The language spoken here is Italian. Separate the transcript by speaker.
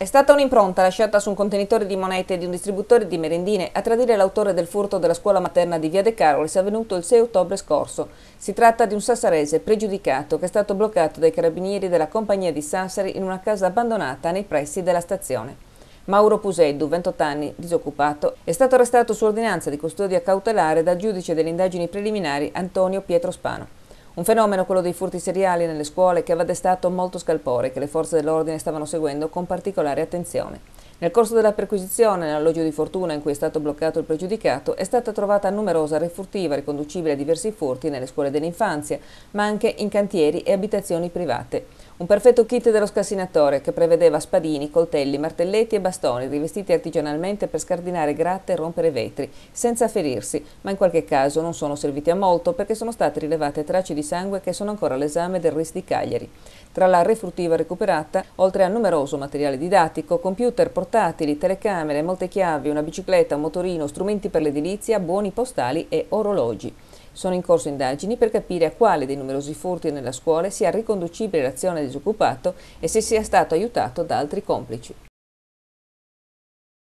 Speaker 1: È stata un'impronta lasciata su un contenitore di monete di un distributore di merendine a tradire l'autore del furto della scuola materna di Via De Carolis avvenuto il 6 ottobre scorso. Si tratta di un sassarese pregiudicato che è stato bloccato dai carabinieri della compagnia di Sassari in una casa abbandonata nei pressi della stazione. Mauro Puseddu, 28 anni, disoccupato, è stato arrestato su ordinanza di custodia cautelare dal giudice delle indagini preliminari Antonio Pietro Spano. Un fenomeno, quello dei furti seriali nelle scuole, che aveva destato molto scalpore e che le forze dell'ordine stavano seguendo con particolare attenzione. Nel corso della perquisizione nell'alloggio di fortuna in cui è stato bloccato il pregiudicato è stata trovata numerosa refurtiva riconducibile a diversi furti nelle scuole dell'infanzia, ma anche in cantieri e abitazioni private. Un perfetto kit dello scassinatore che prevedeva spadini, coltelli, martelletti e bastoni rivestiti artigianalmente per scardinare gratte e rompere vetri, senza ferirsi, ma in qualche caso non sono serviti a molto perché sono state rilevate tracce di sangue che sono ancora all'esame del RIS di Cagliari. Tra la refruttiva recuperata, oltre a numeroso materiale didattico, computer portatili, telecamere, molte chiavi, una bicicletta, un motorino, strumenti per l'edilizia, buoni postali e orologi. Sono in corso indagini per capire a quale dei numerosi furti nella scuola sia riconducibile l'azione del disoccupato e se sia stato aiutato da altri complici.